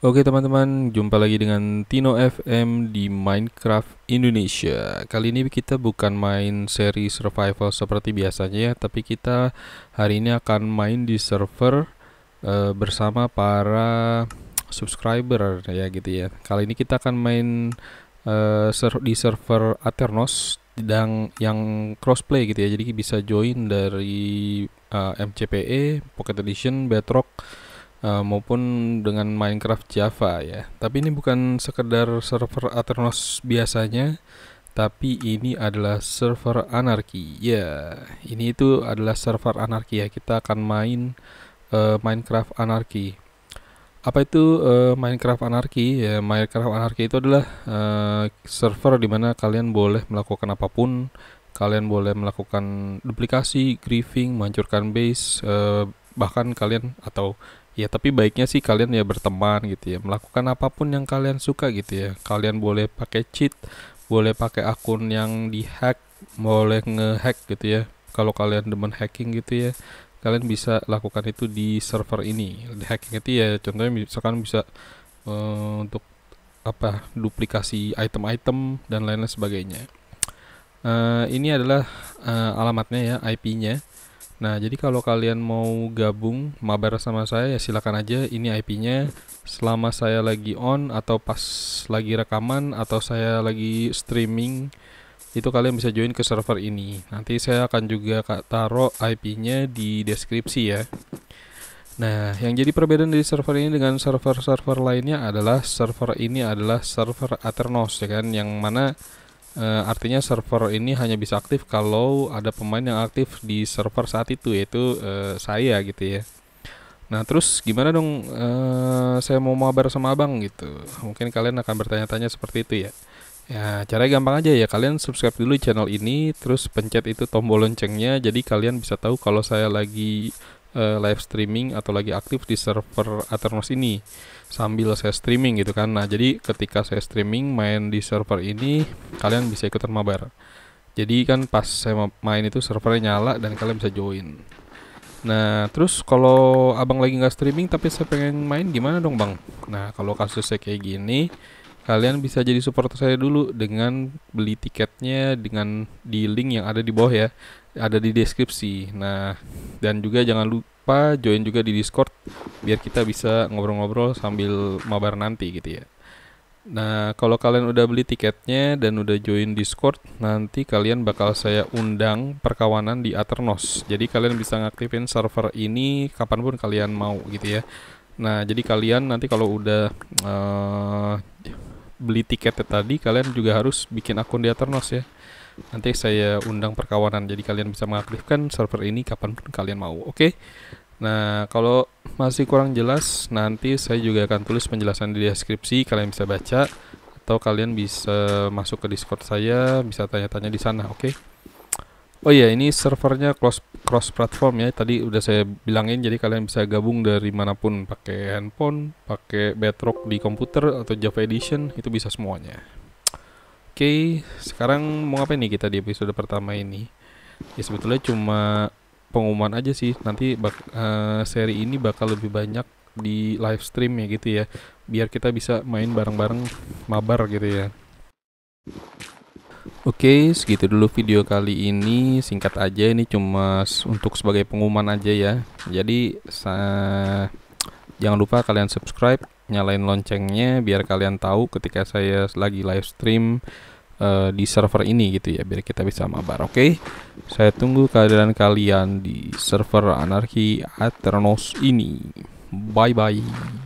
Oke teman-teman, jumpa lagi dengan Tino FM di Minecraft Indonesia. Kali ini kita bukan main seri survival seperti biasanya ya, tapi kita hari ini akan main di server uh, bersama para subscriber ya gitu ya. Kali ini kita akan main uh, ser di server Aternos yang yang crossplay gitu ya. Jadi bisa join dari uh, eh, MCPE, Pocket Edition, Bedrock uh, maupun dengan Minecraft Java ya. Tapi ini bukan sekedar server Aternos biasanya, tapi ini adalah server anarki. Ya, yeah, ini itu adalah server anarki ya. Kita akan main uh, Minecraft anarki. Apa itu uh, Minecraft anarki? Ya, Minecraft anarki itu adalah uh, server di mana kalian boleh melakukan apapun. Kalian boleh melakukan duplikasi, griefing, menghancurkan base, uh, bahkan kalian atau Ya tapi baiknya sih kalian ya berteman gitu ya, melakukan apapun yang kalian suka gitu ya. Kalian boleh pakai cheat, boleh pakai akun yang dihack, boleh ngehack gitu ya. Kalau kalian demen hacking gitu ya, kalian bisa lakukan itu di server ini. Di hacking itu ya contohnya misalkan bisa uh, untuk apa duplikasi item-item dan lain-lain sebagainya. Uh, ini adalah uh, alamatnya ya, IP-nya. Nah, jadi kalau kalian mau gabung mabar sama saya ya silakan aja ini IP-nya selama saya lagi on atau pas lagi rekaman atau saya lagi streaming itu kalian bisa join ke server ini. Nanti saya akan juga taruh IP-nya di deskripsi ya. Nah, yang jadi perbedaan dari server ini dengan server-server lainnya adalah server ini adalah server Aternos ya kan yang mana Uh, artinya server ini hanya bisa aktif kalau ada pemain yang aktif di server saat itu yaitu uh, saya gitu ya. Nah terus gimana dong uh, saya mau mabar sama abang gitu. Mungkin kalian akan bertanya-tanya seperti itu ya. Ya caranya gampang aja ya kalian subscribe dulu channel ini terus pencet itu tombol loncengnya jadi kalian bisa tahu kalau saya lagi Eh, live streaming atau lagi aktif di server Aternos ini sambil saya streaming gitu kan. Nah, jadi ketika saya streaming main di server ini, kalian bisa ikutan mabar. Jadi kan pas saya main itu servernya nyala dan kalian bisa join. Nah, terus kalau abang lagi nggak streaming tapi saya pengen main gimana dong bang? Nah, kalau kasus saya kayak gini, kalian bisa jadi supporter saya dulu dengan beli tiketnya dengan di link yang ada di bawah ya ada di deskripsi. Nah, dan juga jangan lupa join juga di Discord biar kita bisa ngobrol-ngobrol sambil mabar nanti gitu ya. Nah, kalau kalian udah beli tiketnya dan udah join Discord, nanti kalian bakal saya undang perkawanan di Aternos. Jadi kalian bisa ngaktifin server ini kapanpun kalian mau gitu ya. Nah, jadi kalian nanti kalau udah uh, beli tiketnya tadi, kalian juga harus bikin akun di Aternos ya. Nanti saya undang perkawanan jadi kalian bisa mengaktifkan server ini kapanpun kalian mau. Oke. Okay? Nah, kalau masih kurang jelas, nanti saya juga akan tulis penjelasan di deskripsi, kalian bisa baca atau kalian bisa masuk ke Discord saya, bisa tanya-tanya di sana, oke? Okay? Oh iya, ini servernya cross cross platform ya. Tadi udah saya bilangin jadi kalian bisa gabung dari manapun pakai handphone, pakai Bedrock di komputer atau Java Edition, itu bisa semuanya okay, sekarang mau ngapain nih kita di episode pertama ini? Ya sebetulnya cuma pengumuman aja sih. Nanti bak uh, seri ini bakal lebih banyak di live stream ya gitu ya. Biar kita bisa main bareng-bareng mabar gitu ya. Oke, okay, segitu dulu video kali ini. Singkat aja ini cuma untuk sebagai pengumuman aja ya. Jadi jangan lupa kalian subscribe nyalain loncengnya biar kalian tahu ketika saya lagi live stream uh, di server ini gitu ya biar kita bisa mabar oke okay? saya tunggu kehadiran kalian di server anarki Aternos ini bye bye